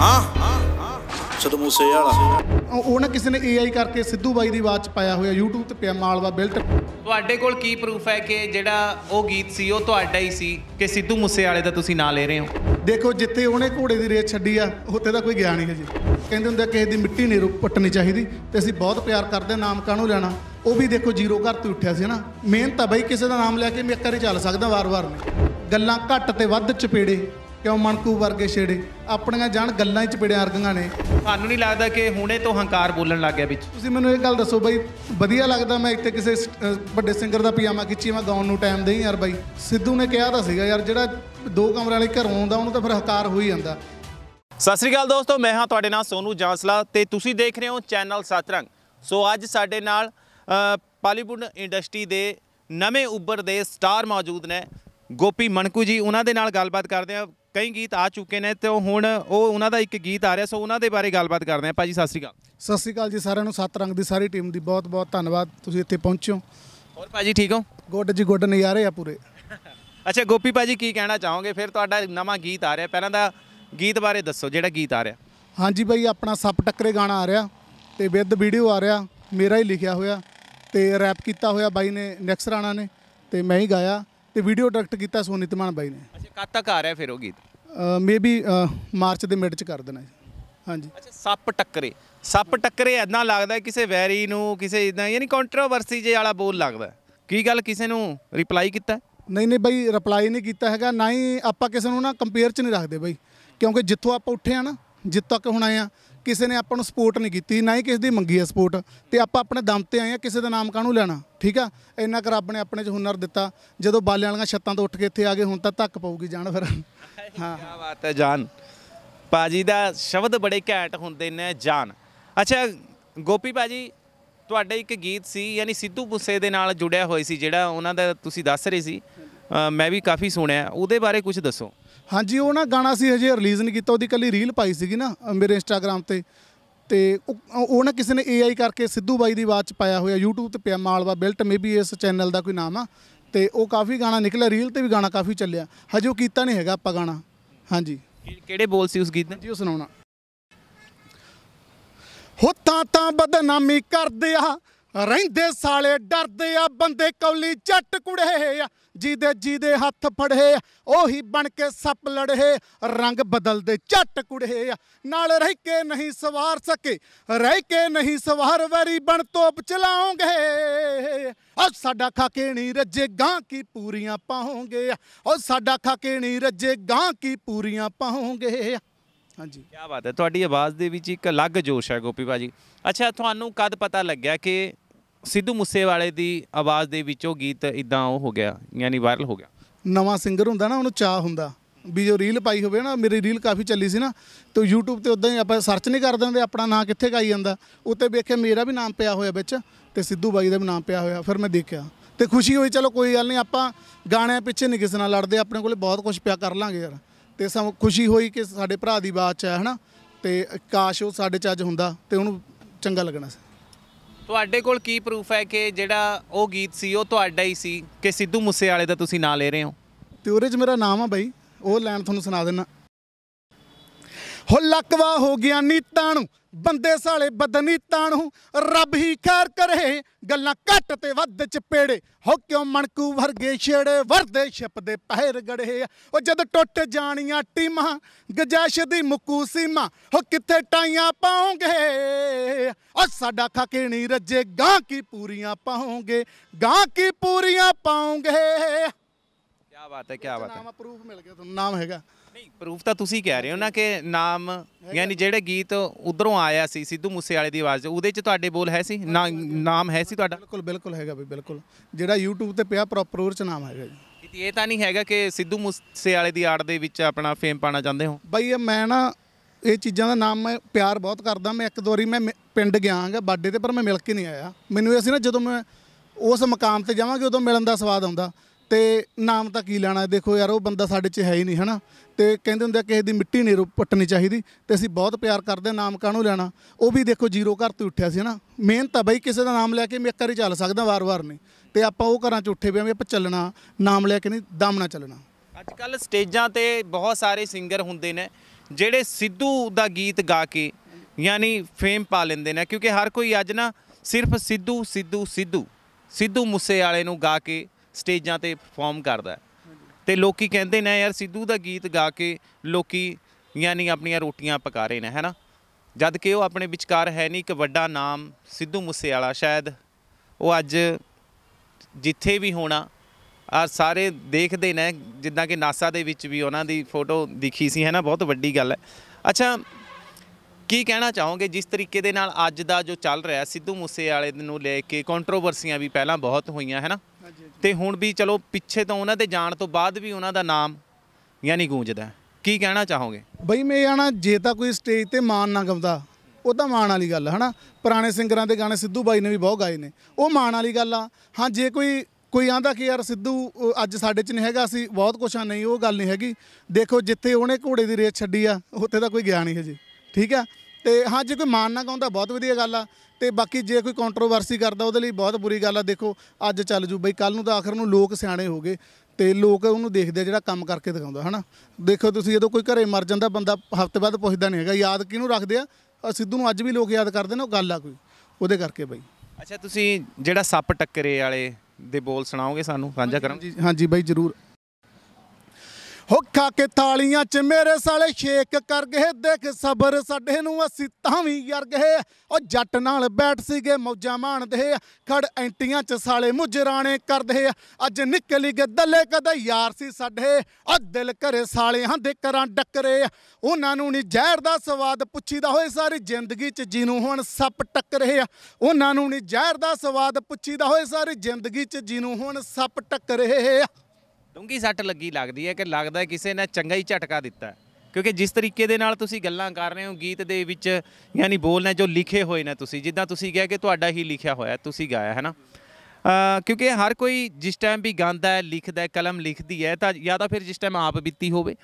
ਹਾਂ ਸਿੱਧੂ ਮੂਸੇ ਵਾਲਾ ਉਹ ਨਾ ਕਿਸੇ ਨੇ ਏਆਈ ਕਰਕੇ ਸਿੱਧੂ ਬਾਈ ਦੀ ਆਵਾਜ਼ ਚ ਪਾਇਆ ਹੋਇਆ YouTube ਤੇ ਪਿਆ ਮਾਲਵਾ ਬਿਲਟ ਤੁਹਾਡੇ ਕੋਲ ਕੀ ਪ੍ਰੂਫ ਹੈ ਕਿ ਜਿਹੜਾ ਉਹ ਗੀਤ ਸੀ ਉਹ ਤੁਹਾਡਾ ਹੀ ਸੀ ਕਿ ਸਿੱਧੂ ਮੂਸੇ ਵਾਲੇ ਦਾ ਤੁਸੀਂ ਨਾਂ ਲੈ ਰਹੇ ਹੋ ਦੇਖੋ ਜਿੱਥੇ ਉਹਨੇ ਘੋੜੇ ਦੀ ਰੇਤ ਛੱਡੀ ਆ ਉੱਥੇ ਦਾ ਕੋਈ ਗਿਆ ਨਹੀਂ ਹੈ ਜੀ ਕਹਿੰਦੇ ਹੁੰਦੇ ਕਿਸੇ ਦੀ ਮਿੱਟੀ ਨਹੀਂ ਪੱਟਣੀ ਚਾਹੀਦੀ ਤੇ ਅਸੀਂ ਬਹੁਤ ਪਿਆਰ ਕਰਦੇ ਨਾਮ ਕਾਹਨੂੰ ਲੈਣਾ ਉਹ ਵੀ ਦੇਖੋ ਜ਼ੀਰੋ ਘਰ ਤੋਂ ਉੱਠਿਆ ਸੀ ਨਾ ਮਿਹਨਤ ਆ ਬਾਈ ਕਿਸੇ ਦਾ ਨਾਮ ਲੈ ਕੇ ਮੈਂ ਇੱਕ ਵਾਰੀ ਚੱਲ ਸਕਦਾ ਵਾਰ-ਵਾਰ ਨਹੀਂ ਗੱਲਾਂ ਘੱਟ ਤੇ ਵੱਧ ਚਪੇੜੇ ਕਿਉਂ ਮਨਕੂ ਵਰਗੇ ਛੇੜੇ ਆਪਣੀਆਂ ਜਾਣ ਗੱਲਾਂ ਵਿੱਚ ਪੜਿਆ ਅਰਗੀਆਂ ਨੇ ਤੁਹਾਨੂੰ ਨਹੀਂ ਲੱਗਦਾ ਕਿ ਹੁਣੇ ਤੋਂ ਹੰਕਾਰ ਬੋਲਣ ਲੱਗ ਗਿਆ ਵਿੱਚ ਤੁਸੀਂ ਮੈਨੂੰ ਇਹ ਗੱਲ ਦੱਸੋ ਬਾਈ ਵਧੀਆ ਲੱਗਦਾ ਮੈਂ ਇੱਥੇ ਕਿਸੇ ਵੱਡੇ ਸਿੰਗਰ ਦਾ ਪਜਾਮਾ ਖਿੱਚੀ ਮੈਂ ਗਾਉਣ ਨੂੰ ਟਾਈਮ ਦੇਈ ਯਾਰ ਬਾਈ ਸਿੱਧੂ ਨੇ ਕਿਹਾ ਤਾਂ ਸੀਗਾ ਯਾਰ ਜਿਹੜਾ ਦੋ ਕਮਰੇ ਵਾਲੇ ਘਰੋਂ ਆਉਂਦਾ ਉਹਨੂੰ ਤਾਂ ਫਿਰ ਹੰਕਾਰ ਹੋ ਹੀ ਜਾਂਦਾ ਸਤਿ ਸ੍ਰੀ ਅਕਾਲ ਦੋਸਤੋ ਮੈਂ ਹਾਂ ਤੁਹਾਡੇ ਨਾਲ ਸੋਨੂ ਜਾਂਸਲਾ ਤੇ ਤੁਸੀਂ ਦੇਖ ਰਹੇ ਹੋ ਚੈਨਲ ਸਤਰੰਗ ਸੋ ਅੱਜ ਸਾਡੇ ਨਾਲ ਪਾਲੀਵੁੱਡ ਇੰਡਸਟਰੀ ਦੇ ਨਵੇਂ ਉੱਭਰਦੇ ਸਟਾਰ ਮੌਜੂਦ ਨੇ ਗੋਪੀ ਮਣਕੂ ਜੀ ਉਹਨਾਂ ਦੇ ਨਾਲ ਗੱਲਬਾਤ ਕਰਦੇ ਆ ਕਈ ਗੀਤ ਆ ਚੁੱਕੇ ਨੇ ਤੇ ਹੁਣ ਉਹ ਉਹਨਾਂ ਦਾ ਇੱਕ ਗੀਤ ਆ ਰਿਹਾ ਸੋ ਉਹਨਾਂ ਦੇ ਬਾਰੇ ਗੱਲਬਾਤ ਕਰਦੇ ਆ ਭਾਜੀ ਸਤਿ ਸ੍ਰੀ ਅਕਾਲ ਸਤਿ ਸ੍ਰੀ ਅਕਾਲ ਜੀ ਸਾਰਿਆਂ ਨੂੰ ਸੱਤ ਰੰਗ ਦੀ ਸਾਰੀ ਟੀਮ ਦੀ ਬਹੁਤ ਬਹੁਤ ਧੰਨਵਾਦ ਤੁਸੀਂ ਇੱਥੇ ਪਹੁੰਚੇ ਹੋ ਹੋਰ ਭਾਜੀ ਠੀਕ ਹੋ ਗੁੱਡ ਜੀ ਗੁੱਡ ਨਜ਼ਾਰੇ ਆ ਪੂਰੇ ਅੱਛਾ ਗੋਪੀ ਭਾਜੀ ਕੀ ਕਹਿਣਾ ਚਾਹੋਗੇ ਫਿਰ ਤੁਹਾਡਾ ਨਵਾਂ ਗੀਤ ਆ ਰਿਹਾ ਪਹਿਲਾਂ ਦਾ ਗੀਤ ਬਾਰੇ ਦੱਸੋ ਜਿਹੜਾ ਗੀਤ ਆ ਰਿਹਾ ਹਾਂਜੀ ਭਾਈ ਆਪਣਾ ਸੱਪ ਟੱਕਰੇ ਗਾਣਾ ਆ ਰਿਹਾ ਤੇ ਵਿਦ ਵੀਡੀਓ ਆ ਰਿਹਾ ਮੇਰਾ ਹੀ ਲਿਖਿਆ ਹੋਇਆ ਤੇ ਰੈਪ ਕੀਤਾ ਹੋਇਆ ਬਾਈ ਨੇ ਨੈਕਸ ਰਾਣਾ ਨੇ ਤੇ ਮੈਂ ਹੀ ਗਾਇਆ ਤੇ ਵੀਡੀਓ ਡਾਇਰੈਕਟ ਕੀਤਾ ਸੋਨੀਤਮਾਨ ਬਾਈ ਨੇ ਅੱਛਾ ਕਦ ਤੱਕ ਆ ਰਿਹਾ ਫਿਰ ਉਹ ਗੀਤ ਮੇਬੀ ਮਾਰਚ ਦੇ ਮਿਡ ਚ ਕਰ ਦੇਣਾ ਹਾਂਜੀ ਅੱਛਾ ਸੱਪ ਟੱਕਰੇ ਸੱਪ ਟੱਕਰੇ ਐਦਾਂ ਲੱਗਦਾ ਕਿਸੇ ਵੈਰੀ ਨੂੰ ਕਿਸੇ ਇਦਾਂ ਯਾਨੀ ਕੰਟਰੋਵਰਸੀ ਜੇ ਵਾਲਾ ਬੋਲ ਲੱਗਦਾ ਕੀ ਗੱਲ ਕਿਸੇ ਨੂੰ ਰਿਪਲਾਈ ਕੀਤਾ ਨਹੀਂ ਨਹੀਂ ਬਾਈ ਰਿਪਲਾਈ ਨਹੀਂ ਕੀਤਾ ਹੈਗਾ ਨਾ ਹੀ ਆਪਾਂ ਕਿਸੇ ਨੂੰ ਨਾ ਕੰਪੇਅਰ ਚ ਨਹੀਂ ਰੱਖਦੇ ਬਾਈ ਕਿਉਂਕਿ ਜਿੱਥੋਂ ਆਪਾਂ ਉੱਠੇ ਆ ਨਾ ਜਿੱਤ ਤੱਕ ਹੁਣ ਆਏ ਆ ਕਿਸੇ ਨੇ ਆਪਾਂ ਨੂੰ ਸਪੋਰਟ ਨਹੀਂ ਕੀਤੀ ਨਾ ਹੀ ਕਿਸੇ ਦੀ ਮੰਗੀ ਹੈ ਸਪੋਰਟ ਤੇ ਆਪਾਂ ਆਪਣੇ ਦਮ ਤੇ ਆਏ ਆ ਕਿਸੇ ਦਾ ਨਾਮ ਕਾਹਨੂੰ ਲੈਣਾ ਠੀਕ ਆ ਇੰਨਾ ਕਰ ਰੱਬ ਨੇ ਆਪਣੇ 'ਚ ਹੁਨਰ ਦਿੱਤਾ ਜਦੋਂ ਬਾਲਿਆਂ ਵਾਲੀਆਂ ਛੱਤਾਂ ਤੋਂ ਉੱਠ ਕੇ ਇੱਥੇ ਆ ਗਏ ਹੁਣ ਤਾਂ ਧੱਕ ਪਊਗੀ ਜਾਨ ਫਿਰ ਹਾਂ ਕੀ ਬਾਤ ਹੈ ਜਾਨ ਪਾਜੀ ਦਾ ਸ਼ਬਦ ਬੜੇ ਘੈਂਟ ਹੁੰਦੇ ਨੇ ਜਾਨ ਅੱਛਾ ਗੋਪੀ ਪਾਜੀ ਤੁਹਾਡਾ ਇੱਕ ਗੀਤ ਸੀ ਯਾਨੀ ਸਿੱਧੂ ਪੁੱਸੇ ਦੇ ਨਾਲ ਜੁੜਿਆ ਹੋਇਆ ਸੀ ਜਿਹੜਾ ਉਹਨਾਂ ਦਾ ਤੁਸੀਂ ਦੱਸ ਰਹੇ ਸੀ ਮੈਂ ਵੀ ਕਾਫੀ ਸੁਣਿਆ ਉਹਦੇ ਬਾਰੇ ਕੁਝ ਦੱਸੋ ਹਾਂਜੀ ਉਹ ਨਾ ਗਾਣਾ ਸੀ ਹਜੇ ਰਿਲੀਜ਼ ਨਹੀਂ ਕੀਤਾ ਉਹਦੀ ਕੱਲੀ ਰੀਲ ਪਾਈ ਸੀਗੀ ਨਾ ਮੇਰੇ ਇੰਸਟਾਗ੍ਰam ਤੇ ਤੇ ਉਹ ਨਾ ਕਿਸੇ ਨੇ AI ਕਰਕੇ ਸਿੱਧੂ ਬਾਈ ਦੀ ਆਵਾਜ਼ ਚ ਪਾਇਆ ਹੋਇਆ YouTube ਤੇ ਪਿਆ ਮਾਲਵਾ ਬਿਲਟ ਮੇਬੀ ਇਸ ਚੈਨਲ ਦਾ ਕੋਈ ਨਾਮ ਆ ਤੇ ਉਹ ਕਾਫੀ ਗਾਣਾ ਨਿਕਲਿਆ ਰੀਲ ਤੇ ਵੀ ਗਾਣਾ ਕਾਫੀ ਚੱਲਿਆ ਹਜੇ ਉਹ ਕੀਤਾ ਨਹੀਂ ਹੈਗਾ ਆਪਾਂ ਗਾਣਾ ਹਾਂਜੀ ਕਿਹੜੇ ਬੋਲ ਸੀ ਉਸ ਗੀਤ ਦੇ ਜੀ ਉਹ ਸੁਣਾਉਣਾ ਹੋ ਤਾਂ ਤਾਂ ਬਦਨਾਮੀ ਕਰਦੇ ਆ ਰਹਿੰਦੇ ਸਾਲੇ ਡਰਦੇ ਆ ਬੰਦੇ ਕੌਲੀ ਜੱਟ ਕੁੜੇ ਆ ਜਿਹਦੇ ਜਿਹਦੇ ਹੱਥ ਫੜੇ ਉਹੀ ਬਣ ਕੇ ਸੱਪ ਲੜੇ ਰੰਗ ਬਦਲਦੇ ਝੱਟ ਕੁੜੇ ਨਾਲ ਰਹਿ ਕੇ ਨਹੀਂ ਸਵਾਰ ਸਕੇ ਰਹਿ ਕੇ ਨਹੀਂ ਸਵਾਰ ਵੈਰੀ ਬਣ ਤੋਪ ਚਲਾਉਂਗੇ ਓ ਸਾਡਾ ਖਾਕੇ ਨਹੀਂ ਰੱਜੇ ਗਾਂ ਕੀ ਪੂਰੀਆਂ ਪਾਉਂਗੇ ਓ ਸਾਡਾ ਖਾਕੇ ਨਹੀਂ ਰੱਜੇ ਗਾਂ ਕੀ ਪੂਰੀਆਂ ਪਾਉਂਗੇ ਹਾਂਜੀ ਕੀ ਬਾਤ ਹੈ ਤੁਹਾਡੀ ਆਵਾਜ਼ ਦੇ ਵਿੱਚ ਇੱਕ ਅਲੱਗ ਜੋਸ਼ ਹੈ ਗੋਪੀ ਬਾਜੀ ਅੱਛਾ ਤੁਹਾਨੂੰ ਕਦ ਪਤਾ ਲੱਗਿਆ ਕਿ ਸਿੱਧੂ ਮੂਸੇਵਾਲੇ ਦੀ ਆਵਾਜ਼ ਦੇ ਵਿੱਚ ਉਹ ਗੀਤ ਇਦਾਂ ਉਹ ਹੋ ਗਿਆ ਯਾਨੀ ਵਾਇਰਲ ਹੋ ਗਿਆ ਨਵਾਂ ਸਿੰਗਰ ਹੁੰਦਾ ਨਾ ਉਹਨੂੰ ਚਾਹ ਹੁੰਦਾ ਵੀ ਜੋ ਰੀਲ ਪਾਈ ਹੋਵੇ ਨਾ ਮੇਰੀ ਰੀਲ ਕਾਫੀ ਚੱਲੀ ਸੀ ਨਾ ਤੇ YouTube ਤੇ ਉਦਾਂ ਹੀ ਆਪਾਂ ਸਰਚ ਨਹੀਂ ਕਰਦੇ ਹੁੰਦੇ ਆਪਣਾ ਨਾਂ ਕਿੱਥੇ ਗਾਈ ਜਾਂਦਾ ਉੱਤੇ ਵੇਖਿਆ ਮੇਰਾ ਵੀ ਨਾਮ ਪਿਆ ਹੋਇਆ ਵਿੱਚ ਤੇ ਸਿੱਧੂ ਬਾਈ ਦਾ ਵੀ ਨਾਮ ਪਿਆ ਹੋਇਆ ਫਿਰ ਮੈਂ ਦੇਖਿਆ ਤੇ ਖੁਸ਼ੀ ਹੋਈ ਚਲੋ ਕੋਈ ਗੱਲ ਨਹੀਂ ਆਪਾਂ ਗਾਣਿਆਂ ਪਿੱਛੇ ਨਹੀਂ ਕਿਸੇ ਨਾਲ ਲੜਦੇ ਆਪਣੇ ਕੋਲੇ ਬਹੁਤ ਕੁਝ ਪਿਆ ਕਰ ਲਾਂਗੇ ਯਾਰ ਤੇ ਸਾਨੂੰ ਖੁਸ਼ੀ ਹੋਈ ਕਿ ਸਾਡੇ ਭਰਾ ਦੀ ਬਾਤ ਚ ਹੈ ਹਨਾ ਤੇ ਕਾਸ਼ ਉਹ ਸਾਡੇ ਚ ਅੱਜ ਹੁੰਦਾ ਤੇ ਉਹਨੂੰ ਚੰਗਾ ਲੱਗਣਾ ਸੀ ਤੁਹਾਡੇ ਕੋਲ ਕੀ ਪ੍ਰੂਫ ਹੈ ਕਿ ਜਿਹੜਾ ਉਹ ਗੀਤ ਸੀ ਉਹ ਤੁਹਾਡਾ ਹੀ ਸੀ ਕਿ ਸਿੱਧੂ ਵਾਲੇ ਦਾ ਤੁਸੀਂ ਨਾਂ ਲੈ ਰਹੇ ਹੋ ਤੇ ਉਹਦੇ 'ਚ ਮੇਰਾ ਨਾਮ ਆ ਬਾਈ ਉਹ ਲਾਈਨ ਤੁਹਾਨੂੰ ਸੁਣਾ ਦਿੰਨਾ ਹੋ ਲੱਕਵਾ ਹੋ ਗਿਆ ਨੀਤਾਂ ਨੂੰ ਬੰਦੇ ਸਾਲੇ ਬਦਨੀ ਤਾਣੂ ਰੱਬ ਹੀ ਖੈਰ ਕਰੇ ਗੱਲਾਂ ਘੱਟ ਤੇ ਵੱਧ ਚ ਪੇੜੇ ਹੋ ਕਿਉਂ ਮਣਕੂ ਵਰਗੇ ਛੇੜੇ ਵਰਦੇ ਦੇ ਪਹਿਰ ਗੜੇ ਉਹ ਜਦ ਟੁੱਟ ਜਾਣੀਆਂ ਟੀਮਾਂ ਗਜੈਸ਼ ਦੀ ਮੁਕੂ ਸੀਮਾ ਹੋ ਕਿੱਥੇ ਟਾਈਆਂ ਪਾਉਂਗੇ ਉਹ ਸਾਡਾ ਖਾਕੇ ਨਹੀਂ ਰੱਜੇ ਗਾਂ ਕੀ ਪੂਰੀਆਂ ਪਾਉਂਗੇ ਗਾਂ ਕੀ ਪੂਰੀਆਂ ਪਾਉਂਗੇ ਕੀ ਬਾਤ ਹੈ ਕੀ ਬਾਤ ਹੈ ਨਾਮ ਅਪਰੂਵ ਮਿਲ ਗਿਆ ਤੁਹਾਨੂੰ ਨਾਮ ਹੈਗਾ ਨਹੀਂ ਪ੍ਰੂਫ ਤਾਂ ਤੁਸੀਂ ਕਹਿ ਰਹੇ ਹੋ ਨਾ ਕਿ ਨਾਮ ਯਾਨੀ ਜਿਹੜੇ ਗੀਤ ਉਧਰੋਂ ਆਇਆ ਸੀ ਸਿੱਧੂ ਮੂਸੇ ਵਾਲੇ ਦੀ ਆਵਾਜ਼ ਉਹਦੇ 'ਚ ਤੁਹਾਡੇ ਬੋਲ ਹੈ ਸੀ ਨਾਮ ਹੈ ਸੀ ਤੁਹਾਡਾ ਬਿਲਕੁਲ ਬਿਲਕੁਲ ਹੈਗਾ ਬਈ ਬਿਲਕੁਲ ਜਿਹੜਾ YouTube ਤੇ ਪਿਆ ਪ੍ਰੋਪਰ ਉਹਦੇ 'ਚ ਨਾਮ ਹੈਗਾ ਜੀ ਇਹ ਤਾਂ ਨਹੀਂ ਹੈਗਾ ਕਿ ਸਿੱਧੂ ਮੂਸੇ ਵਾਲੇ ਦੀ ਆੜ ਦੇ ਵਿੱਚ ਆਪਣਾ ਫੇਮ ਪਾਣਾ ਚਾਹੁੰਦੇ ਹੋ ਬਾਈ ਮੈਂ ਨਾ ਇਹ ਚੀਜ਼ਾਂ ਦਾ ਨਾਮ ਮੈਂ ਪਿਆਰ ਬਹੁਤ ਕਰਦਾ ਮੈਂ ਇੱਕ ਦੋਰੀ ਮੈਂ ਪਿੰਡ ਗਿਆਂਗਾ ਬਾਡੇ ਤੇ ਪਰ ਮੈਂ ਮਿਲ ਕੇ ਨਹੀਂ ਆਇਆ ਮੈਨੂੰ ਇਹ ਸੀ ਨਾ ਜਦੋਂ ਮੈਂ ਉਸ ਮਕਾਮ ਤੇ ਜਾਵਾਂਗੇ ਉਦੋਂ ਮਿਲਣ ਦਾ ਸਵਾਦ ਆਉਂਦਾ ਤੇ ਨਾਮ ਤਾਂ ਕੀ ਲੈਣਾ ਦੇਖੋ ਯਾਰ ਉਹ ਬੰਦਾ ਸਾਡੇ 'ਚ ਹੈ ਹੀ ਨਹੀਂ ਹਨਾ ਤੇ ਕਹਿੰਦੇ ਹੁੰਦੇ ਆ ਕਿਸੇ ਦੀ ਮਿੱਟੀ ਨਹੀਂ ਪੱਟਣੀ ਚਾਹੀਦੀ ਤੇ ਅਸੀਂ ਬਹੁਤ ਪਿਆਰ ਕਰਦੇ ਨਾਮ ਕਾਹਨੂੰ ਲੈਣਾ ਉਹ ਵੀ ਦੇਖੋ ਜ਼ੀਰੋ ਘਰ ਤੋਂ ਉੱਠਿਆ ਸੀ ਹਨਾ ਮਿਹਨਤ ਆ ਬਈ ਕਿਸੇ ਦਾ ਨਾਮ ਲੈ ਕੇ ਮੈਂ ਇੱਕ ਵਾਰੀ ਚੱਲ ਸਕਦਾ ਵਾਰ-ਵਾਰ ਨਹੀਂ ਤੇ ਆਪਾਂ ਉਹ ਘਰਾਂ 'ਚ ਉੱਠੇ ਪਿਆ ਵੀ ਆਪਾਂ ਚੱਲਣਾ ਨਾਮ ਲੈ ਕੇ ਨਹੀਂ ਦਾਮਣਾ ਚੱਲਣਾ ਅੱਜ ਕੱਲ ਸਟੇਜਾਂ ਤੇ ਬਹੁਤ ਸਾਰੇ ਸਿੰਗਰ ਹੁੰਦੇ ਨੇ ਜਿਹੜੇ ਸਿੱਧੂ ਦਾ ਗੀਤ ਗਾ ਕੇ ਯਾਨੀ ਫੇਮ ਪਾ ਲੈਂਦੇ ਨੇ ਕਿਉਂਕਿ ਹਰ ਕੋਈ ਅੱਜ ਨਾ ਸਿਰਫ ਸਿੱਧੂ ਸਿੱਧੂ ਸਿੱਧੂ ਸਿੱਧੂ ਮੂਸੇ ਵਾਲੇ ਨੂੰ ਗਾ ਕੇ ਸਟੇਜਾਂ ਤੇ ਪਰਫਾਰਮ ਕਰਦਾ ਤੇ ਲੋਕੀ ਕਹਿੰਦੇ ਨੇ ਯਾਰ ਸਿੱਧੂ ਦਾ ਗੀਤ ਗਾ ਕੇ ਲੋਕੀ ਯਾਨੀ ਆਪਣੀਆਂ ਰੋਟੀਆਂ ਪਕਾ ਰਹੇ ਨੇ ਹੈਨਾ ਜਦ ਕਿ ਉਹ ਆਪਣੇ ਵਿਚਕਾਰ ਹੈ ਨਹੀਂ ਇੱਕ ਵੱਡਾ ਨਾਮ ਸਿੱਧੂ ਮੂਸੇਵਾਲਾ ਸ਼ਾਇਦ ਉਹ ਅੱਜ ਜਿੱਥੇ ਵੀ ਹੋਣਾ ਆ ਸਾਰੇ ਦੇਖਦੇ ਨੇ ਜਿੱਦਾਂ ਕਿ ਨਾਸਾ ਦੇ ਵਿੱਚ ਵੀ ਉਹਨਾਂ ਦੀ ਫੋਟੋ ਦਿਖੀ ਸੀ ਹੈਨਾ ਬਹੁਤ ਵੱਡੀ ਗੱਲ ਹੈ ਅੱਛਾ ਕੀ ਕਹਿਣਾ ਚਾਹੋਗੇ ਜਿਸ ਤਰੀਕੇ ਦੇ ਨਾਲ ਅੱਜ ਦਾ ਜੋ ਚੱਲ ਰਿਹਾ ਸਿੱਧੂ ਮੁੱਸੇ ਵਾਲੇ ਨੂੰ ਲੈ ਕੇ ਕੰਟਰੋਵਰਸੀਆਂ ਵੀ ਪਹਿਲਾਂ ਬਹੁਤ ਹੋਈਆਂ ਹੈ ਤੇ ਹੁਣ ਵੀ ਚਲੋ ਪਿੱਛੇ ਤੋਂ ਉਹਨਾਂ ਦੇ ਜਾਣ ਤੋਂ ਬਾਅਦ ਵੀ ਉਹਨਾਂ ਦਾ ਨਾਮ ਯਾਨੀ ਗੂੰਜਦਾ ਕੀ ਕਹਿਣਾ ਚਾਹੋਗੇ ਬਈ ਮੈਂ ਆਣਾ ਜੇ ਤਾਂ ਕੋਈ ਸਟੇਜ ਤੇ ਮਾਨ ਨਾ ਗਾਉਂਦਾ ਉਹ ਤਾਂ ਮਾਣ ਵਾਲੀ ਗੱਲ ਹਨਾ ਪੁਰਾਣੇ ਸਿੰਗਰਾਂ ਦੇ ਗਾਣੇ ਸਿੱਧੂ ਬਾਈ ਨੇ ਵੀ ਬਹੁਤ ਗਾਏ ਨੇ ਉਹ ਮਾਣ ਵਾਲੀ ਗੱਲ ਆ ਹਾਂ ਜੇ ਕੋਈ ਕੋਈ ਆਂਦਾ ਕਿ ਯਾਰ ਸਿੱਧੂ ਅੱਜ ਸਾਡੇ 'ਚ ਨਹੀਂ ਹੈਗਾ ਅਸੀਂ ਬਹੁਤ ਕੁਛ ਆ ਨਹੀਂ ਉਹ ਗੱਲ ਨਹੀਂ ਹੈਗੀ ਦੇਖੋ ਜਿੱਥੇ ਉਹਨੇ ਘੋੜੇ ਦੀ ਰੇਸ ਛੱਡੀ ਆ ਉੱਥੇ ਤਾਂ ਕੋਈ ਗਿਆ ਨਹੀਂ ਹਜੇ ਠੀਕ ਆ ਤੇ ਹਾਂ ਜੇ ਕੋਈ ਮਾਨ ਨਾ ਗਾਉਂਦਾ ਬਹੁਤ ਵਧੀਆ ਗੱਲ ਆ ਤੇ ਬਾਕੀ ਜੇ ਕੋਈ ਕੰਟਰੋਵਰਸੀ ਕਰਦਾ ਉਹਦੇ ਲਈ ਬਹੁਤ ਬੁਰੀ ਗੱਲ ਆ ਦੇਖੋ ਅੱਜ ਚੱਲ ਜੂ ਬਈ ਕੱਲ ਨੂੰ ਤਾਂ ਆਖਰ ਨੂੰ ਲੋਕ ਸਿਆਣੇ ਹੋ ਗਏ ਤੇ ਲੋਕ ਉਹਨੂੰ ਦੇਖਦੇ ਜਿਹੜਾ ਕੰਮ ਕਰਕੇ ਦਿਖਾਉਂਦਾ ਹਨਾ ਦੇਖੋ ਤੁਸੀਂ ਜਦੋਂ ਕੋਈ ਘਰੇ ਮਰ ਜਾਂਦਾ ਬੰਦਾ ਹਫ਼ਤੇ ਬਾਅਦ ਪੁੱਛਦਾ ਨਹੀਂ ਹੈਗਾ ਯਾਦ ਕਿਹਨੂੰ ਰੱਖਦੇ ਆ ਸਿੱਧੂ ਨੂੰ ਅੱਜ ਵੀ ਲੋਕ ਯਾਦ ਕਰਦੇ ਨੇ ਉਹ ਗੱਲ ਆ ਕੋਈ ਉਹਦੇ ਕਰਕੇ ਬਈ ਅੱਛਾ ਤੁਸੀਂ ਜਿਹੜਾ ਸੱਪ ਟੱਕਰੇ ਵਾਲੇ ਦੇ ਬੋਲ ਸੁਣਾਓਗੇ ਸਾਨੂੰ ਸਾਂਝਾ ਕਰਾਂ ਹਾਂਜੀ ਬਾਈ ਜਰੂਰ ਖਾ ਕੇ ਥਾਲੀਆਂ 'ਚ ਮੇਰੇ ਸਾਲੇ ਸ਼ੇਕ ਕਰ ਗਏ ਦੇਖ ਸਬਰ ਸਾਡੇ ਨੂੰ ਅਸੀਂ ਤਾਂ ਵੀ ਯਰ ਗਏ ਉਹ ਜੱਟ ਨਾਲ ਬੈਠ ਸੀਗੇ ਮੌਜਾਂ ਮਾਣਦੇ ਖੜ ਐਂਟੀਆਂ 'ਚ ਸਾਲੇ ਮੁਜਰਾਣੇ ਕਰਦੇ ਅੱਜ ਨਿਕਲੀ ਗਏ ਦੱਲੇ ਕਦੇ ਯਾਰ ਸੀ ਸਾਡੇ ਉਹ ਦਿਲ ਕਰੇ ਸਾਲਿਆਂ ਦੇ ਕਰਾਂ ਡੱਕਰੇ ਉਹਨਾਂ ਨੂੰ ਨਹੀਂ ਜ਼ਹਿਰ ਦਾ ਸਵਾਦ ਪੁੱਛੀਦਾ ਹੋਏ ਸਾਰੀ ਜ਼ਿੰਦਗੀ 'ਚ ਜਿਹਨੂੰ ਹੁਣ ਸੱਪ ਟੱਕਰੇ ਉਹਨਾਂ ਨੂੰ ਨਹੀਂ ਜ਼ਹਿਰ ਦਾ ਸਵਾਦ ਪੁੱਛੀਦਾ ਹੋਏ ਸਾਰੀ ਜ਼ਿੰਦਗੀ 'ਚ ਜਿਹਨੂੰ ਹੁਣ ਸੱਪ ਟੱਕਰੇ ਡੂੰਗੀ ਸੱਟ ਲੱਗੀ ਲੱਗਦੀ ਹੈ ਕਿ ਲੱਗਦਾ ਕਿਸੇ ਨੇ ਚੰਗਾ ਹੀ ਝਟਕਾ ਦਿੱਤਾ ਕਿਉਂਕਿ ਜਿਸ ਤਰੀਕੇ ਦੇ ਨਾਲ ਤੁਸੀਂ ਗੱਲਾਂ ਕਰ ਰਹੇ ਹੋ ਗੀਤ ਦੇ ਵਿੱਚ ਯਾਨੀ ਬੋਲਣਾ ਜੋ ਲਿਖੇ ਹੋਏ ਨੇ ਤੁਸੀਂ ਜਿੱਦਾਂ ਤੁਸੀਂ ਕਿਹਾ ਕਿ ਤੁਹਾਡਾ ਹੀ ਲਿਖਿਆ ਹੋਇਆ ਤੁਸੀਂ ਗਾਇਆ ਹੈ ਨਾ ਕਿਉਂਕਿ ਹਰ ਕੋਈ ਜਿਸ ਟਾਈਮ ਵੀ ਗਾਉਂਦਾ ਹੈ ਲਿਖਦਾ ਹੈ ਕਲਮ ਲਿਖਦੀ ਹੈ ਤਾਂ ਜਾਂ ਤਾਂ ਫਿਰ ਜਿਸ ਟਾਈਮ ਆਪ ਬੀਤੀ ਹੋਵੇ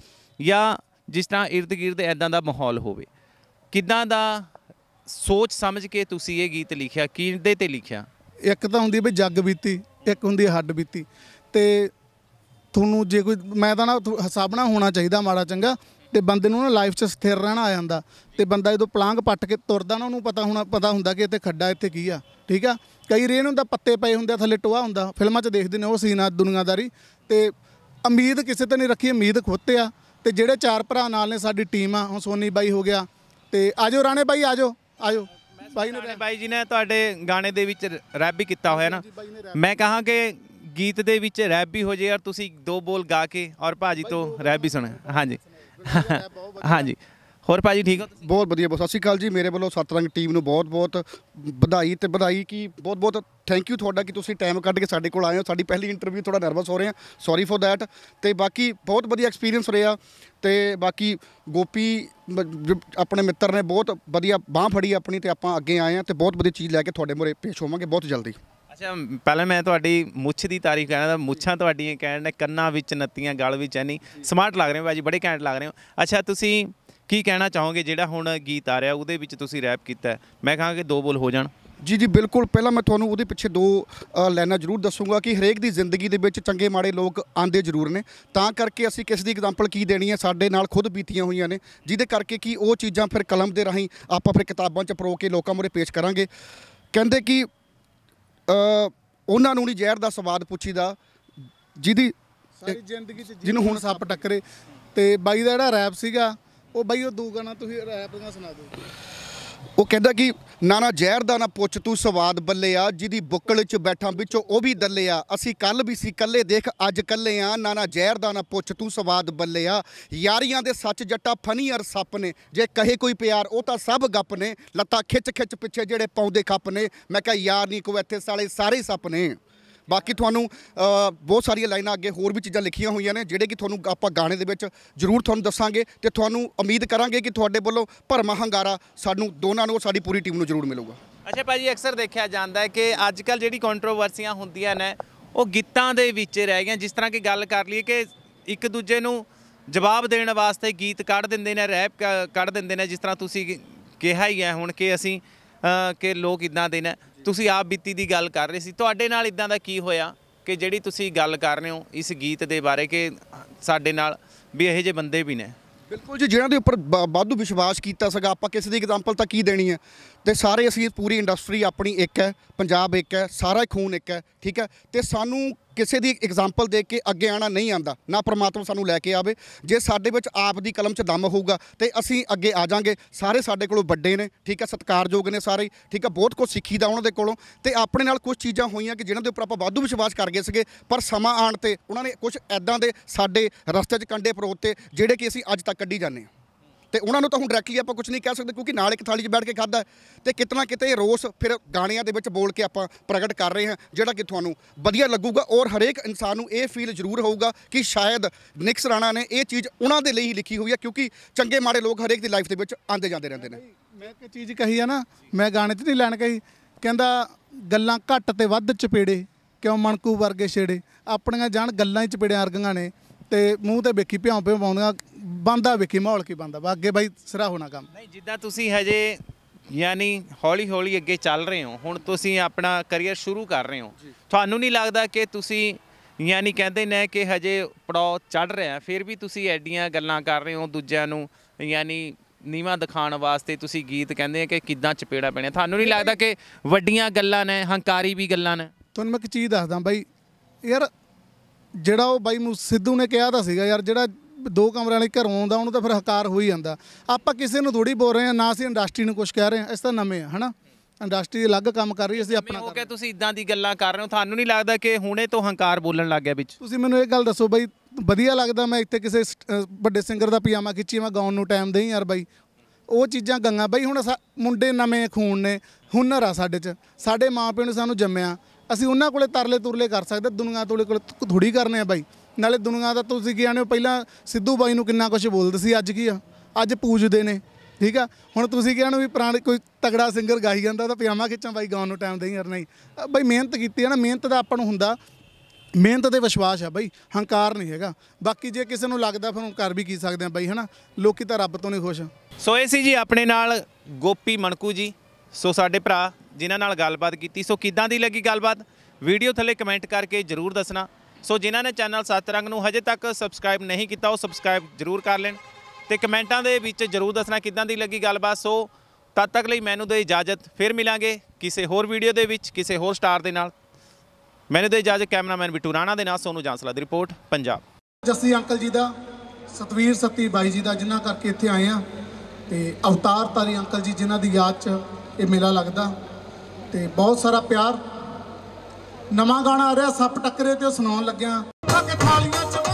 ਜਾਂ ਜਿਸ ਤਰ੍ਹਾਂ ird gird ਐਦਾਂ ਦਾ ਮਾਹੌਲ ਹੋਵੇ ਕਿਦਾਂ ਦਾ ਸੋਚ ਸਮਝ ਕੇ ਤੁਸੀਂ ਇਹ ਗੀਤ ਲਿਖਿਆ ਕਿਹਦੇ ਤੇ ਲਿਖਿਆ ਇੱਕ ਤਾਂ ਹੁੰਦੀ ਵੀ ਜੱਗ ਬੀਤੀ ਇੱਕ ਹੁੰਦੀ ਹੱਡ ਬੀਤੀ ਤੇ ਤੁਹਾਨੂੰ ਜੇ ਕੋਈ ਮੈਂ ਤਾਂ ਨਾ ਨਾਲ ਹੋਣਾ ਚਾਹੀਦਾ ਮਾੜਾ ਚੰਗਾ ਤੇ ਬੰਦੇ ਨੂੰ ਨਾ ਲਾਈਫ 'ਚ ਸਥਿਰ ਰਹਿਣਾ ਆ ਜਾਂਦਾ ਤੇ ਬੰਦਾ ਜਦੋਂ ਪਲਾਂਗ ਪੱਟ ਕੇ ਤੁਰਦਾ ਨਾ ਉਹਨੂੰ ਪਤਾ ਹੁਣ ਪਤਾ ਹੁੰਦਾ ਕਿ ਇੱਥੇ ਖੱਡਾ ਇੱਥੇ ਕੀ ਆ ਠੀਕ ਆ ਕਈ ਰੇਨ ਹੁੰਦਾ ਪੱਤੇ ਪਏ ਹੁੰਦੇ ਥੱਲੇ ਟੋਆ ਹੁੰਦਾ ਫਿਲਮਾਂ 'ਚ ਦੇਖਦੇ ਨੇ ਉਹ ਸੀਨ ਆ ਦੁਨੀਆਦਾਰੀ ਤੇ ਉਮੀਦ ਕਿਸੇ ਤੇ ਨਹੀਂ ਰੱਖੀ ਉਮੀਦ ਖੁੱਤੇ ਆ ਤੇ ਜਿਹੜੇ ਚਾਰ ਭਰਾ ਨਾਲ ਨੇ ਸਾਡੀ ਟੀਮ ਆ ਹੁਣ ਸੋਨੀ ਬਾਈ ਹੋ ਗਿਆ ਤੇ ਆਜੋ ਰਾਣੇ ਬਾਈ ਆਜੋ ਆਜੋ ਬਾਈ ਨੇ ਬਾਈ ਜੀ ਨੇ ਤੁਹਾਡੇ ਗਾਣੇ ਦੇ ਵਿੱਚ ਰੈਪ ਵੀ ਕੀਤਾ ਹੋਇਆ ਨਾ ਮੈਂ ਕਹਾਂ ਕਿ ਗੀਤ ਦੇ ਵਿੱਚ ਰੈਪ ਵੀ ਹੋ ਜੇ ਔਰ ਤੁਸੀਂ ਦੋ ਬੋਲ ਗਾ ਕੇ ਔਰ ਭਾਜੀ ਤੋਂ ਰੈਪ ਵੀ ਸੁਣਾ ਹਾਂਜੀ ਹਾਂਜੀ ਹੋਰ ਭਾਜੀ ਠੀਕ ਹੋ ਤੁਸੀਂ? ਬਹੁਤ ਵਧੀਆ ਬਹੁਤ ਸਤਿ ਸ਼੍ਰੀ ਅਕਾਲ ਜੀ ਮੇਰੇ ਵੱਲੋਂ ਸਤਰੰਗ ਰੰਗ ਟੀਮ ਨੂੰ ਬਹੁਤ ਬਹੁਤ ਵਧਾਈ ਤੇ ਵਧਾਈ ਕੀ ਬਹੁਤ ਬਹੁਤ ਥੈਂਕ ਯੂ ਤੁਹਾਡਾ ਕਿ ਤੁਸੀਂ ਟਾਈਮ ਕੱਢ ਕੇ ਸਾਡੇ ਕੋਲ ਆਏ ਹੋ ਸਾਡੀ ਪਹਿਲੀ ਇੰਟਰਵਿਊ ਥੋੜਾ ਨਰਵਸ ਹੋ ਰਹੇ ਹਾਂ ਸੌਰੀ ਫॉर दैट ਤੇ ਬਾਕੀ ਬਹੁਤ ਵਧੀਆ ਐਕਸਪੀਰੀਅੰਸ ਰਿਹਾ ਤੇ ਬਾਕੀ ਗੋਪੀ ਆਪਣੇ ਮਿੱਤਰ ਨੇ ਬਹੁਤ ਵਧੀਆ ਬਾਹ ਫੜੀ ਆਪਣੀ ਤੇ ਆਪਾਂ ਅੱਗੇ ਆਏ ਹਾਂ ਤੇ ਬਹੁਤ ਵਧੀਆ ਚੀਜ਼ ਲੈ ਕੇ ਤੁਹਾਡੇ ਮੂਰੇ ਪੇਸ਼ ਹੋਵਾਂਗੇ ਬਹੁਤ ਜਲਦੀ ਅੱਛਾ ਪਹਿਲਾਂ ਮੈਂ ਤੁਹਾਡੀ ਮੁੱਛ ਦੀ ਤਾਰੀਫ ਕਰਨਾ ਦਾ ਮੁੱਛਾਂ ਤੁਹਾਡੀਆਂ ਕਹਿਣ ਨੇ ਕੰਨਾਂ ਵਿੱਚ ਨੱਤੀਆਂ ਗਲ ਵਿੱਚ ਐਨੀ ਸਮਾਰਟ ਲੱਗ ਰਹੇ ਹੋ ਬਾਜੀ ਬੜੇ ਕੈਂਟ ਲੱਗ ਰਹੇ ਹੋ ਅੱਛਾ ਤੁਸੀਂ ਕੀ ਕਹਿਣਾ ਚਾਹੋਗੇ ਜਿਹੜਾ ਹੁਣ ਗੀਤ ਆ ਰਿਹਾ ਉਹਦੇ ਵਿੱਚ ਤੁਸੀਂ ਰੈਪ ਕੀਤਾ ਮੈਂ ਕਹਾਂਗਾ ਕਿ ਦੋ ਬੋਲ ਹੋ ਜਾਣ ਜੀ ਜੀ ਬਿਲਕੁਲ ਪਹਿਲਾਂ ਮੈਂ ਤੁਹਾਨੂੰ ਉਹਦੇ ਪਿੱਛੇ ਦੋ ਲਾਈਨਾਂ ਜ਼ਰੂਰ ਦੱਸੂਗਾ ਕਿ ਹਰੇਕ ਦੀ ਜ਼ਿੰਦਗੀ ਦੇ ਵਿੱਚ ਚੰਗੇ ਮਾੜੇ ਲੋਕ ਆਂਦੇ ਜ਼ਰੂਰ ਨੇ ਤਾਂ ਕਰਕੇ ਅਸੀਂ ਕਿਸ ਦੀ ਐਗਜ਼ਾਮਪਲ ਕੀ ਦੇਣੀ ਹੈ ਸਾਡੇ ਨਾਲ ਖੁਦ ਬੀਤੀਆਂ ਹੋਈਆਂ ਨੇ ਜਿਹਦੇ ਕਰਕੇ ਕਿ ਉਹ ਚੀਜ਼ਾਂ ਫਿਰ ਕਲਮ ਦੇ ਰਾਹੀਂ ਆਪਾਂ ਫਿਰ ਕਿਤਾਬਾਂ 'ਚ ਪਰੋ ਕੇ ਲੋਕਾਂ ਮੂਰੇ ਪੇਸ਼ ਕਰਾਂਗੇ ਕਹਿੰਦੇ ਕਿ ਉਹਨਾਂ ਨੂੰ ਨਹੀਂ ਜ਼ਹਿਰ ਦਾ ਸਵਾਦ ਪੁੱਛੀਦਾ ਜਿਹਦੀ ਸਾਰੀ ਜ਼ਿੰਦਗੀ ਚ ਜਿਹਨੂੰ ਹੁਣ ਸੱਪ ਟੱਕਰੇ ਤੇ ਬਾਈ ਦਾ ਜਿਹੜਾ ਰੈਪ ਸੀਗਾ ਉਹ ਬਾਈ ਉਹ ਦੋ ਗਾਣਾ ਤੁਸੀਂ ਰੈਪ ਦਾ ਸੁਣਾ ਦਿਓ ਉਹ ਕਹਿੰਦਾ ਕਿ ਨਾ ਨਾ ਜ਼ਹਿਰ ਦਾ ਨਾ ਪੁੱਛ ਤੂੰ ਸਵਾਦ ਬੱਲੇ ਆ ਜਿਹਦੀ ਬੁੱਕਲ 'ਚ ਬੈਠਾ ਵਿੱਚੋਂ ਉਹ ਵੀ ਦੱਲੇ ਆ ਅਸੀਂ ਕੱਲ ਵੀ ਸੀ ਕੱਲੇ ਦੇਖ ਅੱਜ ਕੱਲੇ ਆ ਨਾ ਨਾ ਜ਼ਹਿਰ ਦਾ ਨਾ ਪੁੱਛ ਤੂੰ ਸਵਾਦ ਬੱਲੇ ਆ ਯਾਰੀਆਂ ਦੇ ਸੱਚ ਜੱਟਾ ਫਨੀ ਅਰ ਸੱਪ ਨੇ ਜੇ ਕਹੇ ਕੋਈ ਪਿਆਰ ਉਹ ਤਾਂ ਸਭ ਗੱਪ ਨੇ ਲੱਤਾਂ ਖਿੱਚ ਖਿੱਚ ਪਿੱਛੇ ਜਿਹੜੇ ਪਾਉਂਦੇ ਖੱਪ ਨੇ ਮੈਂ ਕਿਹਾ ਯਾਰ ਨਹੀਂ ਕੋ ਇੱਥੇ ਸਾਲੇ ਸਾਰੇ ਸੱਪ ਨੇ ਬਾਕੀ ਤੁਹਾਨੂੰ ਬਹੁਤ ਸਾਰੀਆਂ ਲਾਈਨਾਂ ਅੱਗੇ ਹੋਰ ਵੀ ਚੀਜ਼ਾਂ ਲਿਖੀਆਂ ਹੋਈਆਂ ਨੇ ਜਿਹੜੇ ਕਿ ਤੁਹਾਨੂੰ ਆਪਾਂ ਗਾਣੇ ਦੇ ਵਿੱਚ ਜ਼ਰੂਰ ਤੁਹਾਨੂੰ ਦੱਸਾਂਗੇ ਤੇ ਤੁਹਾਨੂੰ ਉਮੀਦ ਕਰਾਂਗੇ ਕਿ ਤੁਹਾਡੇ ਵੱਲੋਂ ਭਰਮਾ ਹੰਗਾਰਾ ਸਾਨੂੰ ਦੋਨਾਂ ਨੂੰ ਸਾਡੀ ਪੂਰੀ ਟੀਮ ਨੂੰ ਜ਼ਰੂਰ ਮਿਲੂਗਾ ਅੱਛਾ ਭਾਜੀ ਅਕਸਰ ਦੇਖਿਆ ਜਾਂਦਾ ਹੈ ਕਿ ਅੱਜ ਕੱਲ ਜਿਹੜੀ ਕੰਟਰੋਵਰਸੀਆਂ ਹੁੰਦੀਆਂ ਨੇ ਉਹ ਗੀਤਾਂ ਦੇ ਵਿੱਚ ਰਹਿ ਗਈਆਂ ਜਿਸ ਤਰ੍ਹਾਂ ਕਿ ਗੱਲ ਕਰ ਲਈਏ ਕਿ ਇੱਕ ਦੂਜੇ ਨੂੰ ਜਵਾਬ ਦੇਣ ਵਾਸਤੇ ਗੀਤ ਕੱਢ ਦਿੰਦੇ ਨੇ ਰੈਪ ਕੱਢ ਦਿੰਦੇ ਨੇ ਜਿਸ ਤਰ੍ਹਾਂ ਤੁਸੀਂ ਕਿਹਾ ਹੀ ਹੈ ਹੁਣ ਕਿ ਅਸੀਂ ਕਿ ਲੋਕ ਇਦਾਂ ਦੇ ਨੇ ਤੁਸੀਂ ਆਪ ਬੀਤੀ ਦੀ ਗੱਲ ਕਰ ਰਹੇ ਸੀ ਤੁਹਾਡੇ ਨਾਲ ਇਦਾਂ ਦਾ ਕੀ ਹੋਇਆ ਕਿ ਜਿਹੜੀ ਤੁਸੀਂ ਗੱਲ ਕਰ ਰਹੇ ਹੋ ਇਸ ਗੀਤ ਦੇ ਬਾਰੇ ਕਿ ਸਾਡੇ ਨਾਲ ਵੀ ਇਹੋ ਜਿਹੇ ਬੰਦੇ ਵੀ ਨੇ ਬਿਲਕੁਲ ਜੀ ਜਿਹਨਾਂ ਦੇ ਉੱਪਰ ਬਾਧੂ ਵਿਸ਼ਵਾਸ ਕੀਤਾ ਸੀਗਾ ਆਪਾਂ ਕਿਸੇ ਦੀ ਐਗਜ਼ਾਮਪਲ ਤਾਂ ਕੀ ਦੇਣੀ ਹੈ ਤੇ ਸਾਰੇ ਅਸੀਂ ਪੂਰੀ ਇੰਡਸਟਰੀ ਆਪਣੀ ਇੱਕ ਹੈ ਪੰਜਾਬ ਇੱਕ ਹੈ ਸਾਰਾ ਖੂਨ ਇੱਕ ਹੈ ਠੀਕ ਹੈ ਤੇ ਸਾਨੂੰ ਕਿਸੇ ਦੀ ਐਗਜ਼ਾਮਪਲ ਦੇ ਕੇ ਅੱਗੇ ਆਣਾ ਨਹੀਂ ਆਂਦਾ ਨਾ ਪ੍ਰਮਾਤਮਾ ਸਾਨੂੰ ਲੈ ਕੇ ਆਵੇ ਜੇ ਸਾਡੇ ਵਿੱਚ ਆਪ ਦੀ ਕਲਮ 'ਚ ਦਮ ਹੋਊਗਾ ਤੇ ਅਸੀਂ ਅੱਗੇ ਆ ਜਾਾਂਗੇ ਸਾਰੇ ਸਾਡੇ ਕੋਲੋਂ ਵੱਡੇ ਨੇ ਠੀਕ ਹੈ ਸਤਿਕਾਰਯੋਗ ਨੇ ਸਾਰੇ ਠੀਕ ਹੈ ਬਹੁਤ ਕੁਝ ਸਿੱਖੀਦਾ ਉਹਨਾਂ ਦੇ ਕੋਲੋਂ ਤੇ ਆਪਣੇ ਨਾਲ ਕੁਝ ਚੀਜ਼ਾਂ ਹੋਈਆਂ ਕਿ ਜਿਨ੍ਹਾਂ ਦੇ ਉੱਪਰ ਆਪਾਂ ਵਾਧੂ ਵਿਸ਼ਵਾਸ ਕਰ ਗਏ ਸੀਗੇ ਪਰ ਸਮਾਂ ਆਣ ਤੇ ਉਹਨਾਂ ਨੇ ਕੁਝ ਐਦਾਂ ਦੇ ਸਾਡੇ ਰਸਤੇ 'ਚ ਕੰਡੇ ਪਰੋਤੇ ਜਿਹੜੇ ਕਿ ਅਸੀਂ ਅੱਜ ਤੱਕ ਕੱਢੀ ਜਾਂਦੇ ਹਾਂ ਤੇ ਉਹਨਾਂ ਨੂੰ ਤਾਂ ਹੁਣ ਡਾਇਰੈਕਟਲੀ ਆਪਾਂ ਕੁਝ ਨਹੀਂ ਕਹਿ ਸਕਦੇ ਕਿਉਂਕਿ ਨਾਲ ਇੱਕ ਥਾਲੀ 'ਚ ਬੈਠ ਕੇ ਖਾਦਾ ਤੇ ਕਿਤਨਾ ਕਿਤੇ ਰੋਸ ਫਿਰ ਗਾਣਿਆਂ ਦੇ ਵਿੱਚ ਬੋਲ ਕੇ ਆਪਾਂ ਪ੍ਰਗਟ ਕਰ ਰਹੇ ਹਾਂ ਜਿਹੜਾ ਕਿ ਤੁਹਾਨੂੰ ਵਧੀਆ ਲੱਗੂਗਾ ਔਰ ਹਰੇਕ ਇਨਸਾਨ ਨੂੰ ਇਹ ਫੀਲ ਜ਼ਰੂਰ ਹੋਊਗਾ ਕਿ ਸ਼ਾਇਦ ਨਿਕਸ ਰਾਣਾ ਨੇ ਇਹ ਚੀਜ਼ ਉਹਨਾਂ ਦੇ ਲਈ ਹੀ ਲਿਖੀ ਹੋਈ ਹੈ ਕਿਉਂਕਿ ਚੰਗੇ ਮਾੜੇ ਲੋਕ ਹਰੇਕ ਦੀ ਲਾਈਫ ਦੇ ਵਿੱਚ ਆਉਂਦੇ ਜਾਂਦੇ ਰਹਿੰਦੇ ਨੇ ਮੈਂ ਇੱਕ ਚੀਜ਼ ਕਹੀ ਆ ਨਾ ਮੈਂ ਗਾਣੇ 'ਚ ਨਹੀਂ ਲੈਣ ਕਹੀ ਕਹਿੰਦਾ ਗੱਲਾਂ ਘੱਟ ਤੇ ਵੱਧ ਚਪੇੜੇ ਕਿਉਂ ਮਣਕੂ ਵਰਗੇ ਛੇੜੇ ਆਪਣੀਆਂ ਜਾਣ ਗੱਲਾਂ ਹੀ ਚਪੇੜਿਆਂ ਵਰਗੀਆਂ ਨੇ ਤੇ ਮੂੰਹ ਤੇ ਵੇਖੀ ਭਿਆਉ ਭਿਉਂ ਪਾਉਂਦੀਆਂ ਬੰਦਾ ਵੇਖੀ ਮਾਹੌਲ ਕੀ ਬੰਦਾ ਬਾ ਅੱਗੇ ਬਾਈ ਸਿਰਾ ਹੋਣਾ ਕੰਮ ਨਹੀਂ ਜਿੱਦਾਂ ਤੁਸੀਂ ਹਜੇ ਯਾਨੀ ਹੌਲੀ ਹੌਲੀ ਅੱਗੇ ਚੱਲ ਰਹੇ ਹੋ ਹੁਣ ਤੁਸੀਂ ਆਪਣਾ ਕਰੀਅਰ ਸ਼ੁਰੂ ਕਰ ਰਹੇ ਹੋ ਤੁਹਾਨੂੰ ਨਹੀਂ ਲੱਗਦਾ ਕਿ ਤੁਸੀਂ ਯਾਨੀ ਕਹਿੰਦੇ ਨੇ ਕਿ ਹਜੇ ਪੜਾਉ ਚੜ ਰਿਹਾ ਫਿਰ ਵੀ ਤੁਸੀਂ ਐਡੀਆਂ ਗੱਲਾਂ ਕਰ ਰਹੇ ਹੋ ਦੂਜਿਆਂ ਨੂੰ ਯਾਨੀ ਨੀਵਾ ਦਿਖਾਉਣ ਵਾਸਤੇ ਤੁਸੀਂ ਗੀਤ ਕਹਿੰਦੇ ਆ ਕਿ ਕਿਦਾਂ ਚਪੇੜਾ ਪੈਣਾ ਤੁਹਾਨੂੰ ਨਹੀਂ ਲੱਗਦਾ ਕਿ ਵੱਡੀਆਂ ਗੱਲਾਂ ਨੇ ਹੰਕਾਰੀ ਵੀ ਗੱਲਾਂ ਨੇ ਤੁਹਾਨੂੰ ਮੈਂ ਇੱਕ ਚੀਜ਼ ਦੱਸਦਾ ਬਾਈ ਯਾਰ ਜਿਹੜਾ ਉਹ ਬਾਈ ਨੂੰ ਸਿੱਧੂ ਨੇ ਕਿਹਾ ਤਾਂ ਸੀਗਾ ਯਾਰ ਜਿਹੜਾ ਦੋ ਕਮਰਿਆਂ ਵਾਲੇ ਘਰੋਂ ਆਉਂਦਾ ਉਹਨੂੰ ਤਾਂ ਫਿਰ ਹਕਾਰ ਹੋ ਹੀ ਜਾਂਦਾ ਆਪਾਂ ਕਿਸੇ ਨੂੰ ਥੋੜੀ ਬੋਲ ਰਹੇ ਆ ਨਾ ਅਸੀਂ ਇੰਡਸਟਰੀ ਨੂੰ ਕੁਝ ਕਹਿ ਰਹੇ ਆ ਇਸ ਤਾਂ ਨਵੇਂ ਆ ਹਨਾ ਇੰਡਸਟਰੀ ਦੇ ਅਲੱਗ ਕੰਮ ਕਰ ਰਹੀ ਅਸੀਂ ਆਪਣਾ ਰਹੇ ਕੇ ਤੁਸੀਂ ਇਦਾਂ ਦੀ ਗੱਲਾਂ ਕਰ ਰਹੇ ਹੋ ਤੁਹਾਨੂੰ ਨਹੀਂ ਲੱਗਦਾ ਕਿ ਹੁਣੇ ਤੋਂ ਹੰਕਾਰ ਬੋਲਣ ਲੱਗ ਗਿਆ ਵਿੱਚ ਤੁਸੀਂ ਮੈਨੂੰ ਇਹ ਗੱਲ ਦੱਸੋ ਬਾਈ ਵਧੀਆ ਲੱਗਦਾ ਮੈਂ ਇੱਥੇ ਕਿਸੇ ਵੱਡੇ ਸਿੰਗਰ ਦਾ ਪਜਾਮਾ ਖਿੱਚੀ ਮੈਂ ਗਾਉਣ ਨੂੰ ਟਾਈਮ ਦੇਈ ਯਾਰ ਬਾਈ ਉਹ ਚੀਜ਼ਾਂ ਗੰਗਾ ਬਾਈ ਹੁਣ ਮੁੰਡੇ ਨਵੇਂ ਖੂਨ ਨੇ ਹੁਨਰ ਆ ਸਾਡੇ 'ਚ ਸਾਡੇ ਮਾਪਿਆਂ ਨੇ ਸਾਨੂੰ ਜੰਮਿਆ ਅਸੀਂ ਉਹਨਾਂ ਕੋਲੇ ਤਰਲੇ ਤੁਰਲੇ ਕਰ ਸਕਦੇ ਦੁਨੀਆ ਤੋਲੇ ਕੋਲ ਥੋੜੀ ਕਰਨੇ ਆ ਬਾਈ ਨਾਲੇ ਦੁਨੀਆ ਦਾ ਤੁਸੀਂ ਕੀ ਆਣੇ ਪਹਿਲਾਂ ਸਿੱਧੂ ਬਾਈ ਨੂੰ ਕਿੰਨਾ ਕੁਝ ਬੋਲਦੇ ਸੀ ਅੱਜ ਕੀ ਆ ਅੱਜ ਪੂਜਦੇ ਨੇ ਠੀਕ ਆ ਹੁਣ ਤੁਸੀਂ ਕਿਹਾ ਨੂੰ ਵੀ ਪ੍ਰਾਣ ਕੋਈ ਤਗੜਾ ਸਿੰਗਰ ਗਾਈ ਜਾਂਦਾ ਤਾਂ ਪਜਾਮਾ ਖਿੱਚਾਂ ਬਾਈ ਗਾਉਣ ਨੂੰ ਟਾਈਮ ਦੇਈ ਯਾਰ ਨਹੀਂ ਬਾਈ ਮਿਹਨਤ ਕੀਤੀ ਹੈ ਨਾ ਮਿਹਨਤ ਦਾ ਆਪਾਂ ਨੂੰ ਹੁੰਦਾ ਮਿਹਨਤ ਤੇ ਵਿਸ਼ਵਾਸ ਆ ਬਾਈ ਹੰਕਾਰ ਨਹੀਂ ਹੈਗਾ ਬਾਕੀ ਜੇ ਕਿਸੇ ਨੂੰ ਲੱਗਦਾ ਫਿਰ ਉਹ ਕਰ ਵੀ ਕੀ ਸਕਦੇ ਆ ਬਾਈ ਹਨਾ ਲੋਕੀ ਤਾਂ ਰੱਬ ਤੋਂ ਨਹੀਂ ਖੁਸ਼ ਸੋ ਇਹ ਸੀ ਜੀ ਆਪਣੇ ਨਾਲ ਗੋਪੀ ਮਣਕੂ ਜੀ ਸੋ ਸਾਡੇ ਭਰਾ ਜਿਨ੍ਹਾਂ ਨਾਲ ਗੱਲਬਾਤ ਕੀਤੀ ਸੋ ਕਿੱਦਾਂ ਦੀ ਲੱਗੀ ਗੱਲਬਾਤ ਵੀਡੀਓ ਥੱਲੇ ਕਮੈਂਟ ਕਰਕੇ ਜਰੂਰ ਦੱਸਣਾ ਸੋ ਜਿਨ੍ਹਾਂ ਨੇ ਚੈਨਲ ਸੱਤ ਰੰਗ ਨੂੰ ਹਜੇ ਤੱਕ ਸਬਸਕ੍ਰਾਈਬ ਨਹੀਂ ਕੀਤਾ ਉਹ ਸਬਸਕ੍ਰਾਈਬ ਜਰੂਰ ਕਰ ਲੈਣ ਤੇ ਕਮੈਂਟਾਂ ਦੇ ਵਿੱਚ ਜਰੂਰ ਦੱਸਣਾ ਕਿੱਦਾਂ ਦੀ ਲੱਗੀ ਗੱਲਬਾਤ ਸੋ ਤਦ ਤੱਕ ਲਈ ਮੈਨੂੰ ਦੇ ਇਜਾਜ਼ਤ ਫਿਰ ਮਿਲਾਂਗੇ ਕਿਸੇ ਹੋਰ ਵੀਡੀਓ ਦੇ ਵਿੱਚ ਕਿਸੇ ਹੋਰ ਸਟਾਰ ਦੇ ਨਾਲ ਮੈਨੂੰ ਦੇ ਇਜਾਜ਼ਤ ਕੈਮਰਾਮੈਨ ਬਿੱਟੂ ਰਾਣਾ ਦੇ ਨਾਲ ਸੋਨੂ ਜਾਂਸਲਾ ਦੀ ਰਿਪੋਰਟ ਪੰਜਾਬ ਜੱਸੀ ਅੰਕਲ ਜੀ ਦਾ ਸਤਵੀਰ ਸੱਤੀ ਬਾਈ ਜੀ ਦਾ ਜਿਨ੍ਹਾਂ ਕਰਕੇ ਇੱਥੇ ਆਏ ਆ ਤੇ ਅਵਤਾਰ ਤਾਰੀ ਅੰਕਲ ਜੀ ਜਿਨ੍ਹਾਂ ਦੀ ਯਾਦ 'ਚ ਇਹ ਮੇਲਾ ਲੱਗਦਾ ਤੇ ਬਹੁਤ ਸਾਰਾ ਪਿਆਰ ਨਵਾਂ ਗਾਣਾ ਆ ਰਿਹਾ ਸੱਪ ਟੱਕਰੇ ਤੇ ਸੁਣਾਉਣ ਲੱਗਿਆ ਕਿ ਥਾਲੀਆਂ ਚ